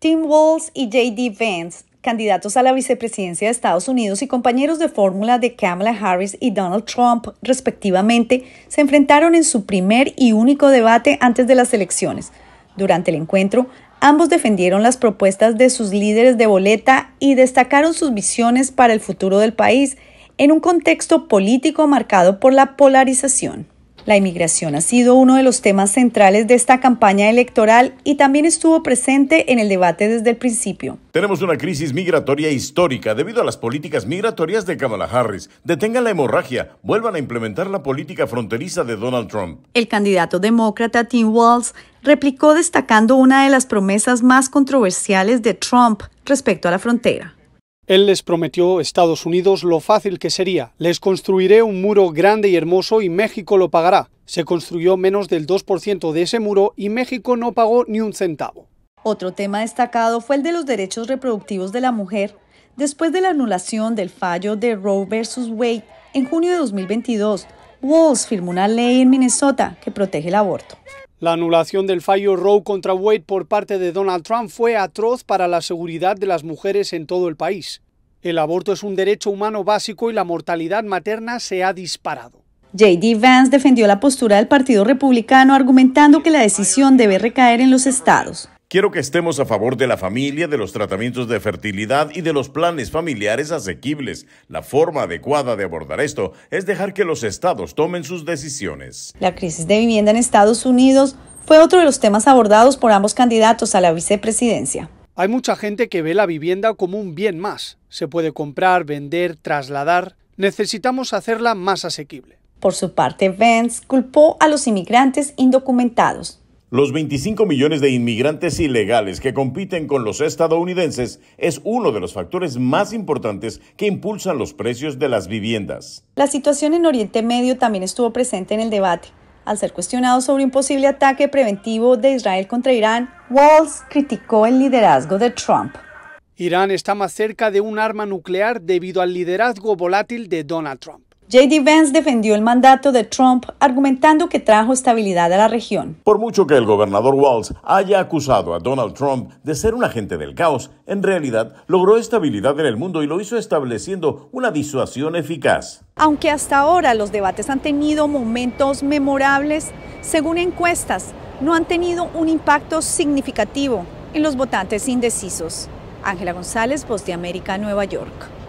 Tim Walz y J.D. Vance, candidatos a la vicepresidencia de Estados Unidos y compañeros de fórmula de Kamala Harris y Donald Trump, respectivamente, se enfrentaron en su primer y único debate antes de las elecciones. Durante el encuentro, ambos defendieron las propuestas de sus líderes de boleta y destacaron sus visiones para el futuro del país en un contexto político marcado por la polarización. La inmigración ha sido uno de los temas centrales de esta campaña electoral y también estuvo presente en el debate desde el principio. Tenemos una crisis migratoria histórica debido a las políticas migratorias de Kamala Harris. Detengan la hemorragia, vuelvan a implementar la política fronteriza de Donald Trump. El candidato demócrata Tim Walz replicó destacando una de las promesas más controversiales de Trump respecto a la frontera. Él les prometió a Estados Unidos lo fácil que sería. Les construiré un muro grande y hermoso y México lo pagará. Se construyó menos del 2% de ese muro y México no pagó ni un centavo. Otro tema destacado fue el de los derechos reproductivos de la mujer, después de la anulación del fallo de Roe versus Wade en junio de 2022. Walls firmó una ley en Minnesota que protege el aborto. La anulación del fallo Roe contra Wade por parte de Donald Trump fue atroz para la seguridad de las mujeres en todo el país. El aborto es un derecho humano básico y la mortalidad materna se ha disparado. J.D. Vance defendió la postura del Partido Republicano argumentando que la decisión debe recaer en los estados. Quiero que estemos a favor de la familia, de los tratamientos de fertilidad y de los planes familiares asequibles. La forma adecuada de abordar esto es dejar que los estados tomen sus decisiones. La crisis de vivienda en Estados Unidos fue otro de los temas abordados por ambos candidatos a la vicepresidencia. Hay mucha gente que ve la vivienda como un bien más. Se puede comprar, vender, trasladar. Necesitamos hacerla más asequible. Por su parte, Vance culpó a los inmigrantes indocumentados los 25 millones de inmigrantes ilegales que compiten con los estadounidenses es uno de los factores más importantes que impulsan los precios de las viviendas. La situación en Oriente Medio también estuvo presente en el debate. Al ser cuestionado sobre un posible ataque preventivo de Israel contra Irán, Walls criticó el liderazgo de Trump. Irán está más cerca de un arma nuclear debido al liderazgo volátil de Donald Trump. J.D. Vance defendió el mandato de Trump argumentando que trajo estabilidad a la región. Por mucho que el gobernador Walz haya acusado a Donald Trump de ser un agente del caos, en realidad logró estabilidad en el mundo y lo hizo estableciendo una disuasión eficaz. Aunque hasta ahora los debates han tenido momentos memorables, según encuestas, no han tenido un impacto significativo en los votantes indecisos. Ángela González, Voz de América, Nueva York.